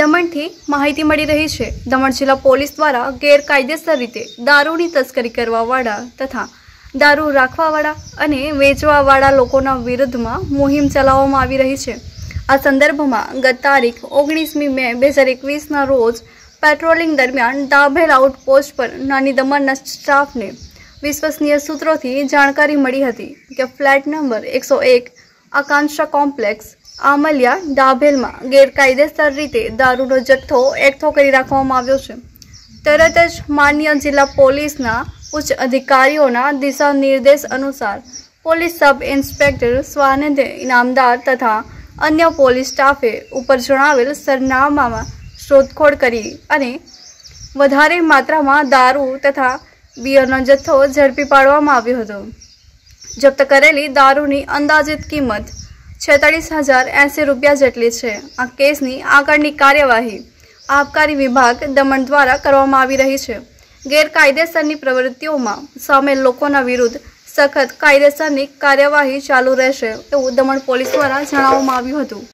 દમણથી માહિતી મળી રહી છે દમણ જિલ્લા પોલીસ દ્વારા ગેરકાયદેસર રીતે દારૂની તસ્કરી કરવાવાળા તથા દારૂ રાખવાવાળા અને વેચવાવાળા લોકોના વિરુદ્ધમાં મુહિમ ચલાવવામાં આવી રહી છે આ સંદર્ભમાં ગત તારીખ ઓગણીસમી મે બે હજાર એકવીસના રોજ પેટ્રોલિંગ દરમિયાન ડાભેલ આઉટપોસ્ટ પર નાની દમણના સ્ટાફને વિશ્વસનીય સૂત્રોથી જાણકારી મળી હતી કે ફ્લેટ નંબર એકસો એક આકાંક્ષા કોમ્પ્લેક્સ આમલિયા ડાભેલમાં ગેરકાયદેસર રીતે દારૂનો જથ્થો એકઠો કરી રાખવામાં આવ્યો છે તરત જ માન્ય જિલ્લા પોલીસના ઉચ્ચ અધિકારીઓના દિશા નિર્દેશ અનુસાર પોલીસ સબ ઇન્સ્પેક્ટર સ્વાનંદે ઇનામદાર તથા અન્ય પોલીસ સ્ટાફે ઉપર જણાવેલ સરનામામાં શોધખોળ કરી અને વધારે માત્રામાં દારૂ તથા બિયરનો જથ્થો ઝડપી પાડવામાં આવ્યો હતો જપ્ત કરેલી દારૂની અંદાજિત કિંમત છેતાળીસ હજાર એંસી રૂપિયા જેટલી છે આ કેસની આગળની કાર્યવાહી આબકારી વિભાગ દમણ દ્વારા કરવામાં આવી રહી છે ગેરકાયદેસરની પ્રવૃત્તિઓમાં સામેલ લોકોના વિરુદ્ધ સખત કાયદેસરની કાર્યવાહી ચાલુ રહેશે એવું દમણ પોલીસ દ્વારા જણાવવામાં આવ્યું હતું